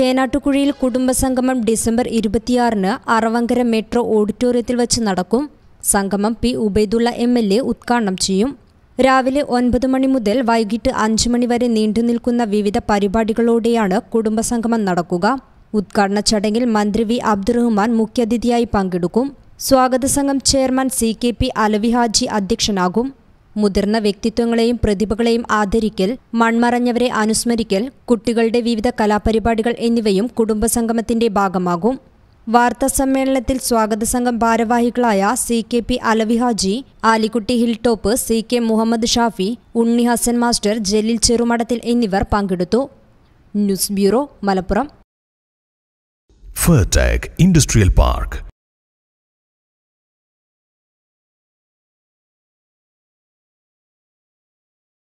ചേനാട്ടുകുഴിയിൽ കുടുംബസംഗമം December ഇരുപത്തിയാറിന് Aravankara metro ഓഡിറ്റോറിയത്തിൽ വച്ച് നടക്കും സംഗമം P Ubaidulla M L A ഉദ്ഘാടനം ചെയ്യും രാവിലെ ഒൻപത് മണി മുതൽ വൈകിട്ട് അഞ്ച് മണി വരെ നീണ്ടുനിൽക്കുന്ന വിവിധ പരിപാടികളോടെയാണ് കുടുംബസംഗമം നടക്കുക ഉദ്ഘാടന ചടങ്ങിൽ മന്ത്രി വി അബ്ദുറഹ്മാൻ മുഖ്യാതിഥിയായി പങ്കെടുക്കും സ്വാഗത സംഘം chairman C K P Alavi Haji അധ്യക്ഷനാകും മുതിർന്ന വ്യക്തിത്വങ്ങളെയും പ്രതിഭകളെയും ആദരിക്കൽ മൺമറഞ്ഞവരെ അനുസ്മരിക്കൽ കുട്ടികളുടെ വിവിധ കലാപരിപാടികൾ എന്നിവയും കുടുംബസംഗമത്തിന്റെ ഭാഗമാകും വാർത്താ സമ്മേളനത്തിൽ സ്വാഗത സംഘം ഭാരവാഹികളായ C K P Alavihaji Alikutty hilltop C K Muhammad Shafi Unni Hasan master Jaleel Cherumadathil എന്നിവർ പങ്കെടുത്തു news bureau Malappuram industrial park